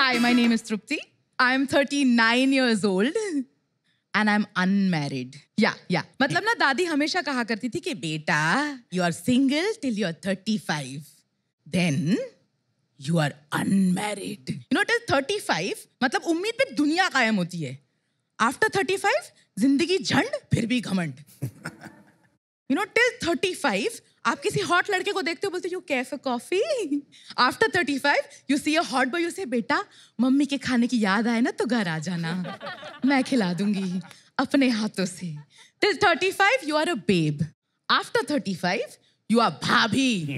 Hi, my name is Trupti. I'm 39 years old. And I am unmarried yeah yeah मतलब ना दादी हमेशा कहा करती थी कि बेटा you are single till you are thirty five then you are unmarried you know till thirty five मतलब उम्मीद पे दुनिया कायम होती है आफ्टर थर्टी फाइव जिंदगी झंड फिर भी घमंड you know till thirty five आप किसी हॉट लड़के को देखते हो बोलते you cafe coffee after thirty five you see a hot boy you say बेटा मम्मी के खाने की याद आए ना तो घर आ जाना मैं खिला दूंगी अपने हाथों से till thirty five you are a babe after thirty five you are भाभी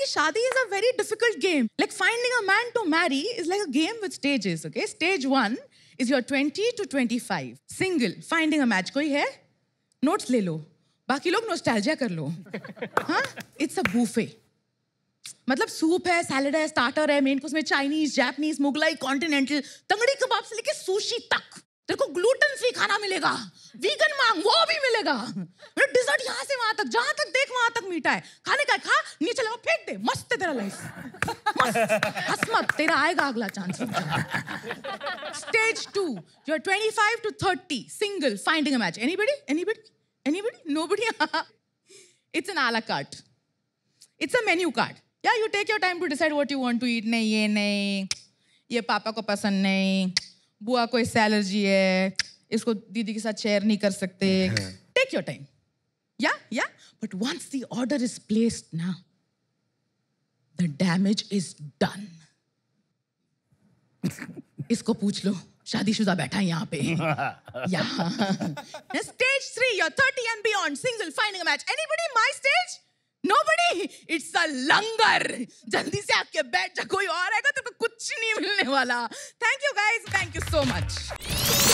कि शादी is a very difficult game like finding a man to marry is like a game with stages okay stage one is your twenty two twenty five single finding a match कोई है? Notes ले लो. बाकी लोग nostalgia कर लो हाँ it's a buffet मतलब soup है सैलड है स्टार्टर है मेन कोर्स में Chinese Japanese Mughlai continental tangdi kebab से लेके सुशी तक तेरे को ग्लूटन फ्री खाना मिलेगा वीगन मांग वो भी मिलेगा मेरा डिजर्ट यहाँ से वहां तक जहां तक देख वहां तक मीठा है खाने का खा नीचे लगा फेंक दे मस्त है तेरा लाइफ हसमत तेरा आएगा अगला chance stage two you are twenty five to thirty single finding a match anybody anybody Anybody? Nobody? it's an a la carte. It's a menu card. Yeah, you take your time to decide what you want to eat. नहीं ये नहीं ये पापा को पसंद नहीं बुआ को इससे एलर्जी है इसको दीदी के साथ शेयर नहीं कर सकते take your time yeah yeah but once the order is placed ना द डैमेज इज डन इसको पूछ लो शादीशुदा बैठा है यहाँ पे यहाँ stage three your thirty and beyond single final match anybody my stage nobody it's a langar जल्दी से आके बैठ जा कोई और आएगा तो कुछ नहीं मिलने वाला thank you guys thank you so much